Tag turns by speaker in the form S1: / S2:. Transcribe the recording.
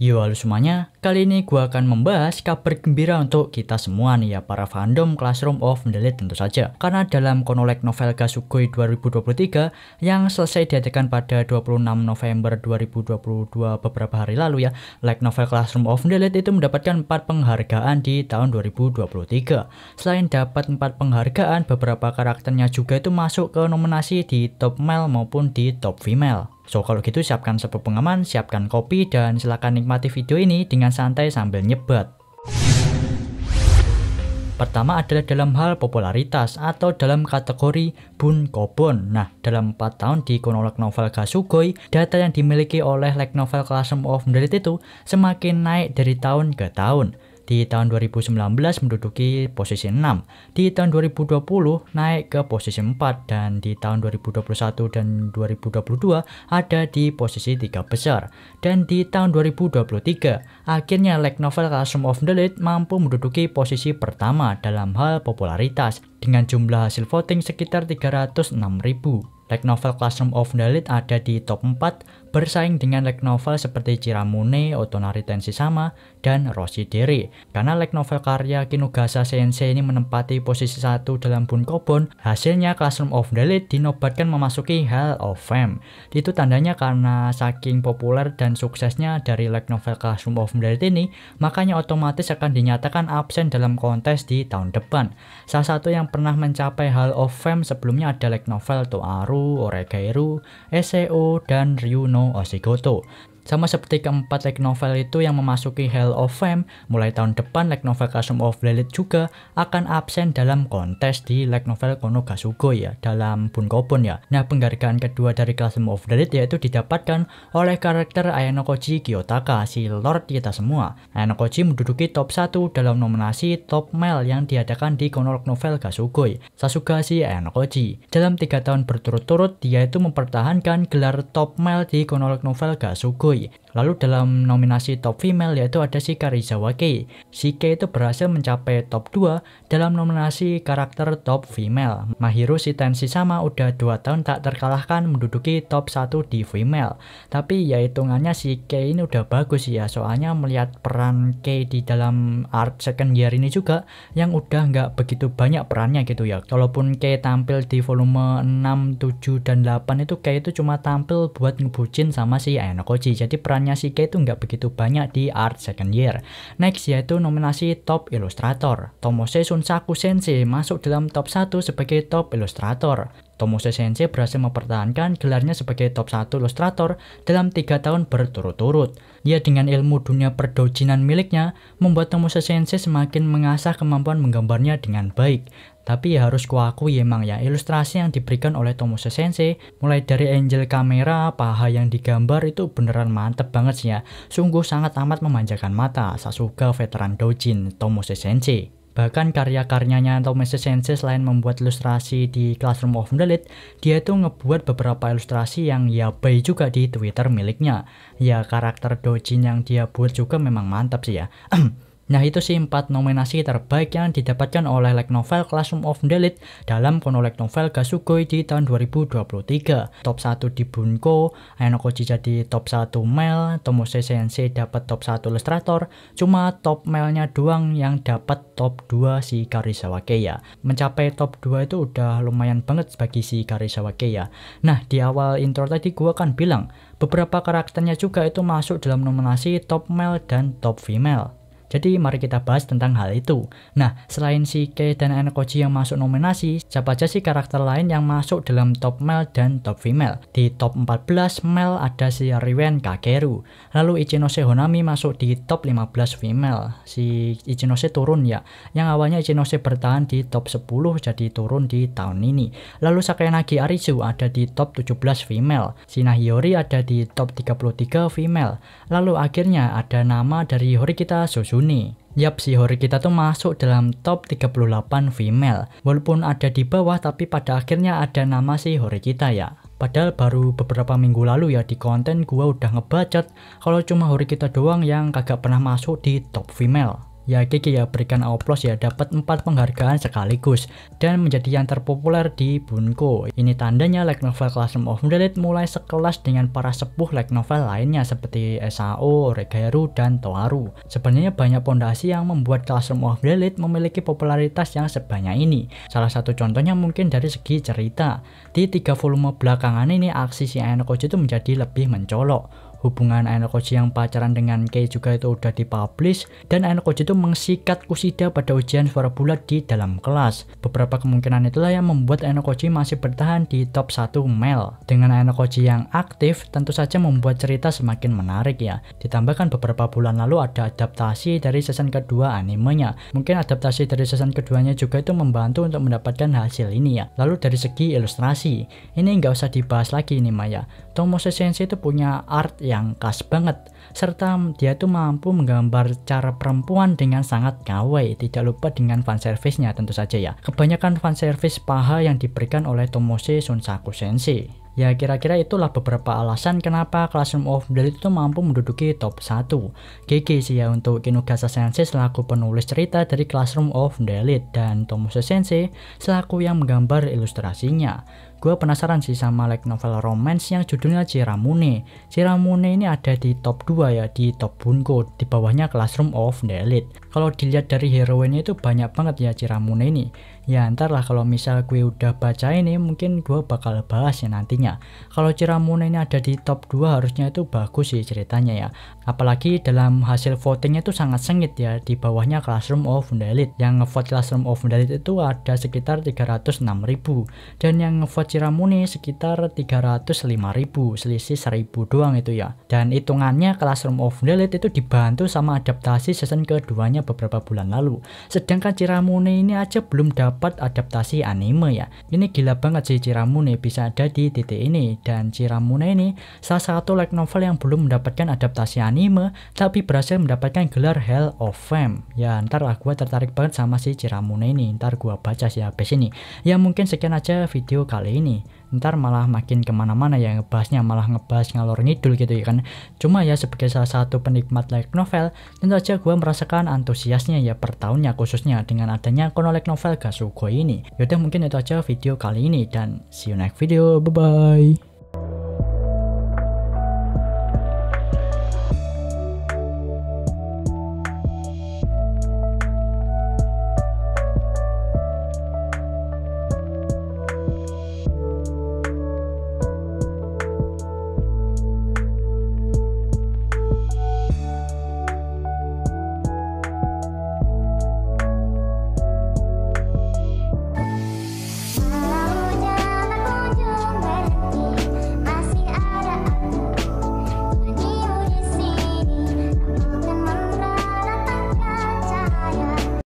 S1: Yo halo semuanya, kali ini gua akan membahas kabar gembira untuk kita semua nih ya para fandom Classroom of Delete tentu saja. Karena dalam Konolek Novel Gasugoi 2023 yang selesai diadakan pada 26 November 2022 beberapa hari lalu ya, Like Novel Classroom of Delete itu mendapatkan 4 penghargaan di tahun 2023. Selain dapat 4 penghargaan, beberapa karakternya juga itu masuk ke nominasi di Top Male maupun di Top Female. So kalau gitu siapkan sebuah pengaman, siapkan kopi, dan silakan nikmati video ini dengan santai sambil nyebat. Pertama adalah dalam hal popularitas atau dalam kategori bun Kobon. Nah, dalam 4 tahun di Konolak Novel Gasugoi, data yang dimiliki oleh like Novel Classroom of Merit itu semakin naik dari tahun ke tahun. Di tahun 2019 menduduki posisi 6, di tahun 2020 naik ke posisi 4 dan di tahun 2021 dan 2022 ada di posisi 3 besar. Dan di tahun 2023 akhirnya light novel Classroom of the Lead mampu menduduki posisi pertama dalam hal popularitas dengan jumlah hasil voting sekitar 306.000. Light novel Classroom of the Lead ada di top 4 bersaing dengan light novel seperti Ciramune, Otonari Tensi Sama, dan Diri, Karena light novel karya Kinugasa Sensei ini menempati posisi satu dalam Bunkobon, hasilnya Classroom of the Elite dinobatkan memasuki Hall of Fame. Itu tandanya karena saking populer dan suksesnya dari light novel Classroom of the Elite ini, makanya otomatis akan dinyatakan absen dalam kontes di tahun depan. Salah satu yang pernah mencapai Hall of Fame sebelumnya ada light novel Toaru, Oregairu, SEO, dan Ryuno のをしてい Sama seperti keempat light novel itu yang memasuki Hell of Fame, mulai tahun depan light novel Kasum of Lilith juga akan absen dalam kontes di light novel Konogasugo ya, dalam Bunkobon ya. Nah, penghargaan kedua dari Kasum of Lilith yaitu didapatkan oleh karakter Ayano Koji Kiyotaka, si Lord kita semua. Ayano Koji menduduki top 1 dalam nominasi Top Male yang diadakan di Konorok Novel Gasugoi, Sasugashi Ayano Koji. Dalam tiga tahun berturut-turut, dia itu mempertahankan gelar Top Male di Konorok Novel Gasugoi Lalu dalam nominasi top female yaitu ada si Kariza Kei. Si K itu berhasil mencapai top 2 dalam nominasi karakter top female. Mahiro Tenshi sama udah 2 tahun tak terkalahkan menduduki top 1 di female. Tapi ya hitungannya si K ini udah bagus ya soalnya melihat peran K di dalam art second year ini juga yang udah nggak begitu banyak perannya gitu ya. Walaupun K tampil di volume 6, 7, dan 8 itu kayak itu cuma tampil buat ngebucin sama si Ayano Koji jadi perannya si Kay itu nggak begitu banyak di art second year. Next yaitu nominasi top ilustrator. Tomose Sunsaku Sensei masuk dalam top 1 sebagai top ilustrator. Tomose Sensei berhasil mempertahankan gelarnya sebagai top 1 ilustrator dalam tiga tahun berturut-turut. Ia dengan ilmu dunia perdojinan miliknya membuat Tomose Sensei semakin mengasah kemampuan menggambarnya dengan baik. Tapi ya harus kuakui emang ya, ilustrasi yang diberikan oleh Tomose Sensei, mulai dari angel kamera, paha yang digambar itu beneran mantep banget sih ya. Sungguh sangat amat memanjakan mata Sasuga veteran Dojin Tomose Sensei. Bahkan karya-karyanya Tomasi Sensei selain membuat ilustrasi di Classroom of Knowledge, dia itu ngebuat beberapa ilustrasi yang ya bayi juga di Twitter miliknya. Ya karakter Dojin yang dia buat juga memang mantap sih ya. Nah itu sih 4 nominasi terbaik yang didapatkan oleh Light Novel Classroom of the Elite dalam Kono Light Novel Gasugoi di tahun 2023. Top 1 di Bunko, Ayanokoji jadi top 1 male, Tomose Sensei dapat top 1 Illustrator, cuma top male-nya doang yang dapat top 2 si Karisawa Keya. Mencapai top 2 itu udah lumayan banget bagi si Karisawa Keya. Nah di awal intro tadi gua kan bilang, beberapa karakternya juga itu masuk dalam nominasi top male dan top female. Jadi mari kita bahas tentang hal itu. Nah, selain si K dan Koji yang masuk nominasi, siapa aja sih karakter lain yang masuk dalam top male dan top female? Di top 14 male ada si Riwen Kakeru. Lalu Ichinose Honami masuk di top 15 female. Si Ichinose turun ya. Yang awalnya Ichinose bertahan di top 10 jadi turun di tahun ini. Lalu Sakayanagi Arisu ada di top 17 female. Si Nahiyori ada di top 33 female. Lalu akhirnya ada nama dari hori kita Suzu Juni. Yap, si Hori kita tuh masuk dalam top 38 female. Walaupun ada di bawah tapi pada akhirnya ada nama si Hori kita ya. Padahal baru beberapa minggu lalu ya di konten gua udah ngebacet kalau cuma Hori kita doang yang kagak pernah masuk di top female. Ya Kiki ya berikan ya dapat 4 penghargaan sekaligus dan menjadi yang terpopuler di Bunko. Ini tandanya light novel Classroom of Delight mulai sekelas dengan para sepuh light novel lainnya seperti SAO, Regeru, dan Toaru. Sebenarnya banyak pondasi yang membuat Classroom of Delight memiliki popularitas yang sebanyak ini. Salah satu contohnya mungkin dari segi cerita. Di tiga volume belakangan ini aksi si Aino itu menjadi lebih mencolok hubungan Ainokoji yang pacaran dengan Kei juga itu udah dipublish dan Ainokoji itu mengsikat kusida pada ujian suara bulat di dalam kelas. Beberapa kemungkinan itulah yang membuat Ainokoji masih bertahan di top 1 male. Dengan Ainokoji yang aktif tentu saja membuat cerita semakin menarik ya. Ditambahkan beberapa bulan lalu ada adaptasi dari season kedua animenya. Mungkin adaptasi dari season keduanya juga itu membantu untuk mendapatkan hasil ini ya. Lalu dari segi ilustrasi, ini nggak usah dibahas lagi ini Maya. Tomose Sensei itu punya art yang khas banget serta dia tuh mampu menggambar cara perempuan dengan sangat kawai tidak lupa dengan fan service nya tentu saja ya kebanyakan fan service paha yang diberikan oleh Tomose Sunsaku Sensei Ya kira-kira itulah beberapa alasan kenapa Classroom of Blood itu mampu menduduki top 1. GG sih ya untuk Kinugasa Sensei selaku penulis cerita dari Classroom of the dan Tomose Sensei selaku yang menggambar ilustrasinya. Gue penasaran sih sama like novel romance yang judulnya Ciramune. Ciramune ini ada di top 2 ya, di top Bunko, di bawahnya Classroom of the Elite. Kalau dilihat dari heroinnya itu banyak banget ya Ciramune ini. Ya ntar lah kalau misal gue udah baca ini mungkin gue bakal bahas ya nanti sebagainya. Kalau Ciramuna ini ada di top 2 harusnya itu bagus sih ceritanya ya. Apalagi dalam hasil votingnya itu sangat sengit ya. Di bawahnya Classroom of Undead. Yang ngevote Classroom of Undead itu ada sekitar 306.000 dan yang ngevote Ciramuni sekitar 305.000, selisih 1.000 doang itu ya. Dan hitungannya Classroom of Undead itu dibantu sama adaptasi season keduanya beberapa bulan lalu. Sedangkan Ciramune ini aja belum dapat adaptasi anime ya. Ini gila banget sih Ciramune bisa ada di titik seperti ini dan Ciramuna ini salah satu light novel yang belum mendapatkan adaptasi anime tapi berhasil mendapatkan gelar Hell of Fame. Ya ntar lah gue tertarik banget sama si Ciramuna ini, ntar gue baca sih habis ini. Ya mungkin sekian aja video kali ini ntar malah makin kemana-mana ya ngebahasnya malah ngebahas ngalor ngidul gitu ya kan cuma ya sebagai salah satu penikmat light novel tentu aja gue merasakan antusiasnya ya per tahunnya khususnya dengan adanya kono light novel Gasugo ini yaudah mungkin itu aja video kali ini dan see you next video bye bye